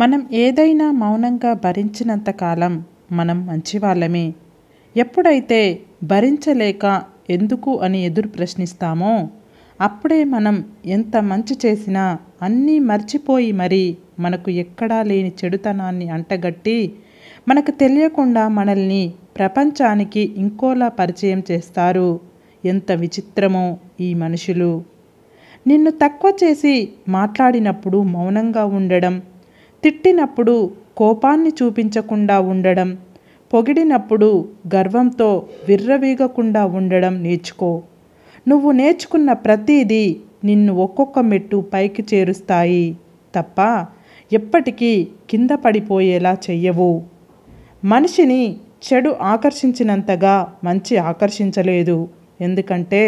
మనం ఏదైనా మౌనంగా భరించినంతకాలం మనం మంచివాళ్ళమే ఎప్పుడైతే భరించలేక ఎందుకు అని ఎదురు ప్రశ్నిస్తామో అప్పుడే మనం ఎంత మంచి చేసినా అన్నీ మర్చిపోయి మరి మనకు ఎక్కడా లేని చెడుతనాన్ని అంటగట్టి మనకు తెలియకుండా మనల్ని ప్రపంచానికి ఇంకోలా పరిచయం చేస్తారు ఎంత విచిత్రమో ఈ మనుషులు నిన్ను తక్కువ చేసి మాట్లాడినప్పుడు మౌనంగా ఉండడం తిట్టినప్పుడు కోపాన్ని చూపించకుండా ఉండడం పొగిడినప్పుడు గర్వంతో విర్రవీగకుండా ఉండడం నేర్చుకో నువ్వు నేర్చుకున్న ప్రతిదీ నిన్ను ఒక్కొక్క మెట్టు పైకి చేరుస్తాయి తప్ప ఎప్పటికీ కింద పడిపోయేలా చెయ్యవు మనిషిని చెడు ఆకర్షించినంతగా మంచి ఆకర్షించలేదు ఎందుకంటే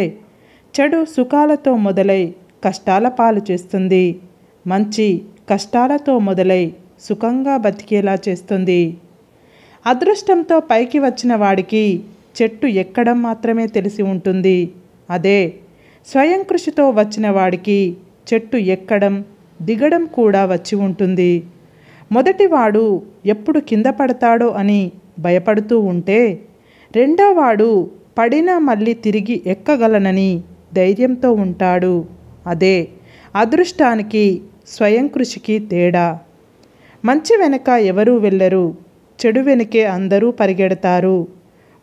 చెడు సుఖాలతో మొదలై కష్టాల పాలు చేస్తుంది మంచి కష్టాలతో మొదలై సుఖంగా బతికేలా చేస్తుంది అదృష్టంతో పైకి వచ్చిన వాడికి చెట్టు ఎక్కడం మాత్రమే తెలిసి ఉంటుంది అదే స్వయం కృషితో వచ్చిన వాడికి చెట్టు ఎక్కడం దిగడం కూడా వచ్చి ఉంటుంది మొదటివాడు ఎప్పుడు కింద పడతాడో అని భయపడుతూ ఉంటే రెండోవాడు పడినా మళ్ళీ తిరిగి ఎక్కగలనని ధైర్యంతో ఉంటాడు అదే అదృష్టానికి స్వయం కృషికి తేడా మంచి వెనక ఎవరూ వెళ్ళరు చెడు వెనుకే అందరూ పరిగెడతారు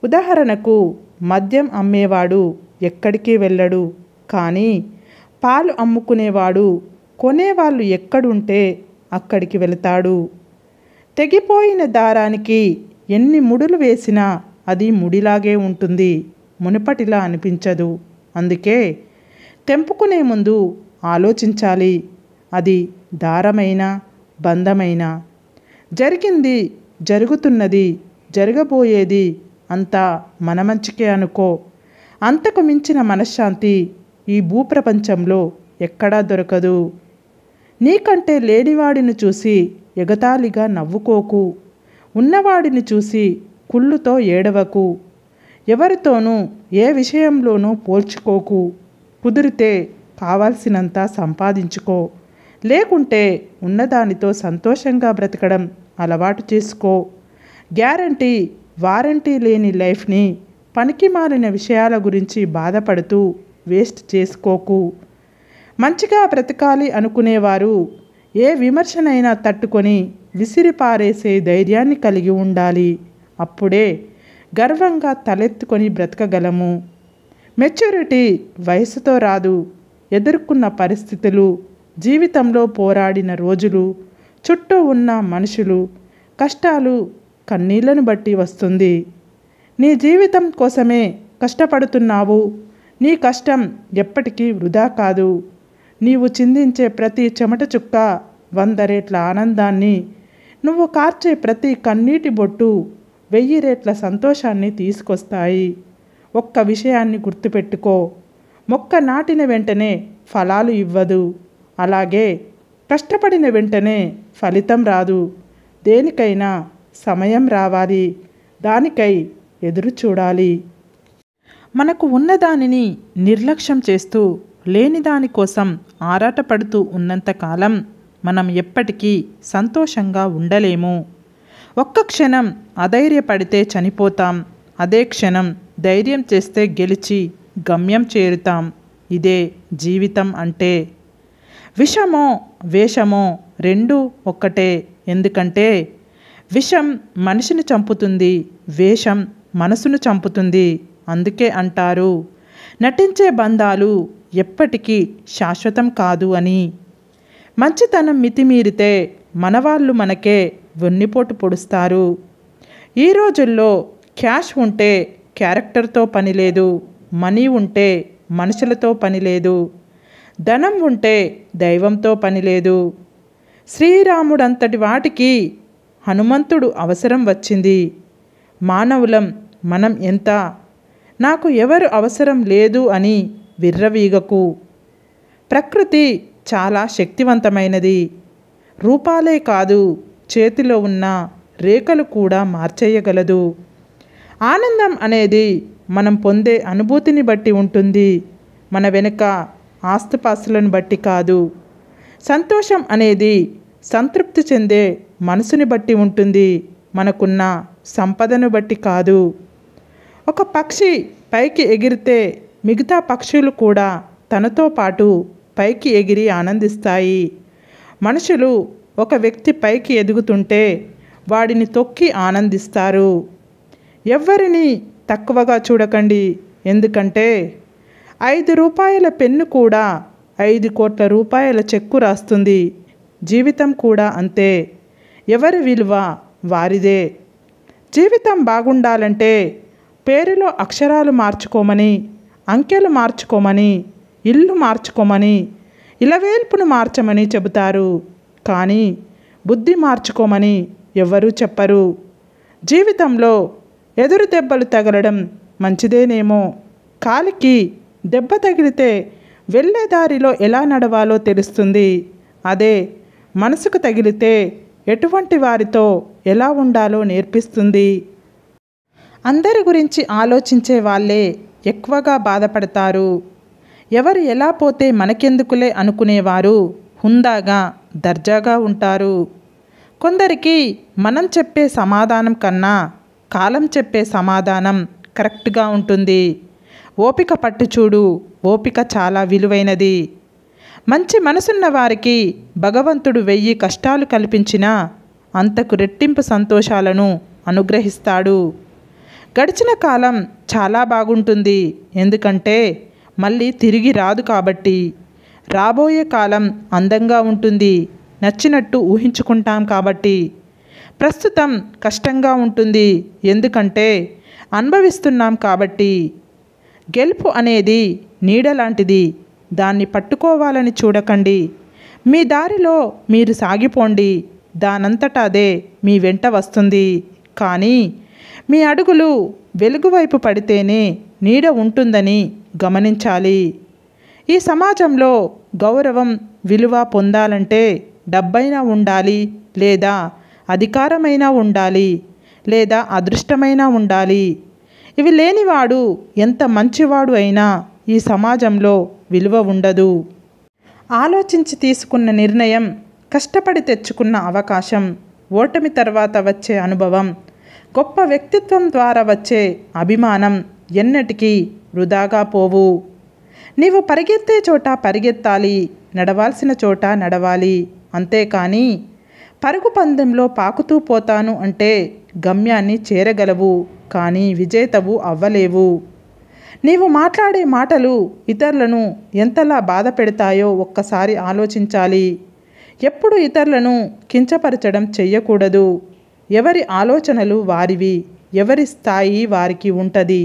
ఉదాహరణకు మద్యం అమ్మేవాడు ఎక్కడికి వెళ్ళడు కానీ పాలు అమ్ముకునేవాడు కొనేవాళ్ళు ఎక్కడుంటే అక్కడికి వెళతాడు తెగిపోయిన దారానికి ఎన్ని ముడులు వేసినా అది ముడిలాగే ఉంటుంది మునుపటిలా అనిపించదు అందుకే తెంపుకునే ముందు ఆలోచించాలి అది దారమైన బంధమైన జరిగింది జరుగుతున్నది జరగబోయేది అంతా మన మంచికే అనుకో అంతకు మించిన మనశ్శాంతి ఈ భూప్రపంచంలో ఎక్కడా దొరకదు నీకంటే లేనివాడిని చూసి ఎగతాళిగా నవ్వుకోకు ఉన్నవాడిని చూసి కుళ్ళుతో ఏడవకు ఎవరితోనూ ఏ విషయంలోనూ పోల్చుకోకు కుదిరితే కావాల్సినంత సంపాదించుకో లేకుంటే ఉన్నదానితో సంతోషంగా బ్రతకడం అలవాటు చేసుకో గ్యారంటీ వారంటీ లేని లైఫ్ని పనికి మారిన విషయాల గురించి బాధపడుతూ వేస్ట్ చేసుకోకు మంచిగా బ్రతకాలి అనుకునేవారు ఏ విమర్శనైనా తట్టుకొని విసిరిపారేసే ధైర్యాన్ని కలిగి ఉండాలి అప్పుడే గర్వంగా తలెత్తుకొని బ్రతకగలము మెచ్యూరిటీ వయసుతో రాదు ఎదుర్కొన్న పరిస్థితులు జీవితంలో పోరాడిన రోజులు చుట్టూ ఉన్న మనుషులు కష్టాలు కన్నీళ్లను బట్టి వస్తుంది నీ జీవితం కోసమే కష్టపడుతున్నావు నీ కష్టం ఎప్పటికీ వృధా కాదు నీవు చిందించే ప్రతి చెమట చుక్క వంద రేట్ల ఆనందాన్ని నువ్వు కార్చే ప్రతి కన్నీటి బొట్టు వెయ్యి రేట్ల సంతోషాన్ని తీసుకొస్తాయి ఒక్క విషయాన్ని గుర్తుపెట్టుకో మొక్క నాటిన వెంటనే ఫలాలు ఇవ్వదు అలాగే కష్టపడిన వెంటనే ఫలితం రాదు దేనికైనా సమయం రావాలి దానికై ఎదురు చూడాలి మనకు ఉన్నదానిని నిర్లక్ష్యం చేస్తూ లేని దానికోసం ఆరాటపడుతూ ఉన్నంతకాలం మనం ఎప్పటికీ సంతోషంగా ఉండలేము ఒక్క క్షణం అధైర్యపడితే చనిపోతాం అదే క్షణం ధైర్యం చేస్తే గెలిచి గమ్యం చేరుతాం ఇదే జీవితం అంటే విషమో వేషము రెండు ఒక్కటే ఎందుకంటే విషం మనిషిని చంపుతుంది వేషం మనసును చంపుతుంది అందుకే అంటారు నటించే బంధాలు ఎప్పటికీ శాశ్వతం కాదు అని మంచితనం మితిమీరితే మనవాళ్ళు మనకే వెన్నిపోటు పొడుస్తారు ఈ రోజుల్లో క్యాష్ ఉంటే క్యారెక్టర్తో పని లేదు మనీ ఉంటే మనుషులతో పని లేదు ధనం ఉంటే దైవంతో పని లేదు శ్రీరాముడంతటి వాటికి హనుమంతుడు అవసరం వచ్చింది మానవులం మనం ఎంత నాకు ఎవరు అవసరం లేదు అని విర్రవీగకు ప్రకృతి చాలా శక్తివంతమైనది రూపాలే కాదు చేతిలో ఉన్న రేఖలు కూడా మార్చేయగలదు ఆనందం అనేది మనం పొందే అనుభూతిని బట్టి ఉంటుంది మన వెనుక ఆస్తిపాస్తులను బట్టి కాదు సంతోషం అనేది సంతృప్తి చెందే మనసుని బట్టి ఉంటుంది మనకున్న సంపదను బట్టి కాదు ఒక పక్షి పైకి ఎగిరితే మిగతా పక్షులు కూడా తనతో పాటు పైకి ఎగిరి ఆనందిస్తాయి మనుషులు ఒక వ్యక్తి పైకి ఎదుగుతుంటే వాడిని తొక్కి ఆనందిస్తారు ఎవ్వరిని తక్కువగా చూడకండి ఎందుకంటే ఐదు రూపాయల పెన్ను కూడా ఐదు కోట్ల రూపాయల చెక్కు రాస్తుంది జీవితం కూడా అంతే ఎవరి విలువ వారిదే జీవితం బాగుండాలంటే పేరులో అక్షరాలు మార్చుకోమని అంకెలు మార్చుకోమని ఇల్లు మార్చుకోమని ఇలవేల్పును మార్చమని చెబుతారు కానీ బుద్ధి మార్చుకోమని ఎవ్వరూ చెప్పరు జీవితంలో ఎదురు దెబ్బలు తగలడం మంచిదేనేమో కాలికి దెబ్బ తగిలితే వెళ్ళే దారిలో ఎలా నడవాలో తెలుస్తుంది అదే మనసుకు తగిలితే ఎటువంటి వారితో ఎలా ఉండాలో నేర్పిస్తుంది అందరి గురించి ఆలోచించే వాళ్ళే ఎక్కువగా బాధపడతారు ఎవరు ఎలా పోతే మనకెందుకులే అనుకునేవారు హుందాగా దర్జాగా ఉంటారు కొందరికి మనం చెప్పే సమాధానం కన్నా కాలం చెప్పే సమాధానం కరెక్ట్గా ఉంటుంది ఓపిక పట్టు చూడు ఓపిక చాలా విలువైనది మంచి మనసున్న వారికి భగవంతుడు వెయ్యి కష్టాలు కల్పించినా అంతకు రెట్టింపు సంతోషాలను అనుగ్రహిస్తాడు గడిచిన కాలం చాలా బాగుంటుంది ఎందుకంటే మళ్ళీ తిరిగి రాదు కాబట్టి రాబోయే కాలం అందంగా ఉంటుంది నచ్చినట్టు ఊహించుకుంటాం కాబట్టి ప్రస్తుతం కష్టంగా ఉంటుంది ఎందుకంటే అనుభవిస్తున్నాం కాబట్టి గెలుపు అనేది నీడ లాంటిది దాన్ని పట్టుకోవాలని చూడకండి మీ దారిలో మీరు సాగిపోండి దానంతట అదే మీ వెంట వస్తుంది కానీ మీ అడుగులు వెలుగువైపు పడితేనే నీడ ఉంటుందని గమనించాలి ఈ సమాజంలో గౌరవం విలువ పొందాలంటే డబ్బైనా ఉండాలి లేదా అధికారమైనా ఉండాలి లేదా అదృష్టమైనా ఉండాలి ఇవి లేనివాడు ఎంత మంచివాడు అయినా ఈ సమాజంలో విలువ ఉండదు ఆలోచించి తీసుకున్న నిర్ణయం కష్టపడి తెచ్చుకున్న అవకాశం ఓటమి తర్వాత వచ్చే అనుభవం గొప్ప వ్యక్తిత్వం ద్వారా వచ్చే అభిమానం ఎన్నటికీ వృధాగా పోవు నీవు పరిగెత్తే చోట పరిగెత్తాలి నడవాల్సిన చోట నడవాలి అంతేకాని పరుగు పందెంలో పాకుతూ పోతాను అంటే గమ్యాన్ని చేరగలవు కానీ విజేతవు అవ్వలేవు నీవు మాట్లాడే మాటలు ఇతరులను ఎంతలా బాధ పెడతాయో ఒక్కసారి ఆలోచించాలి ఎప్పుడు ఇతరులను కించపరచడం చెయ్యకూడదు ఎవరి ఆలోచనలు వారివి ఎవరి స్థాయి వారికి ఉంటుంది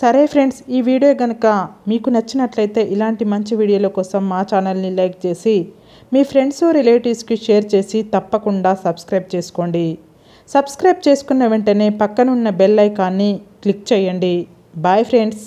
సరే ఫ్రెండ్స్ ఈ వీడియో కనుక మీకు నచ్చినట్లయితే ఇలాంటి మంచి వీడియోల కోసం మా ఛానల్ని లైక్ చేసి మీ ఫ్రెండ్స్ రిలేటివ్స్కి షేర్ చేసి తప్పకుండా సబ్స్క్రైబ్ చేసుకోండి సబ్స్క్రైబ్ చేసుకున్న వెంటనే పక్కనున్న బెల్ ఐకాన్ని క్లిక్ చేయండి బాయ్ ఫ్రెండ్స్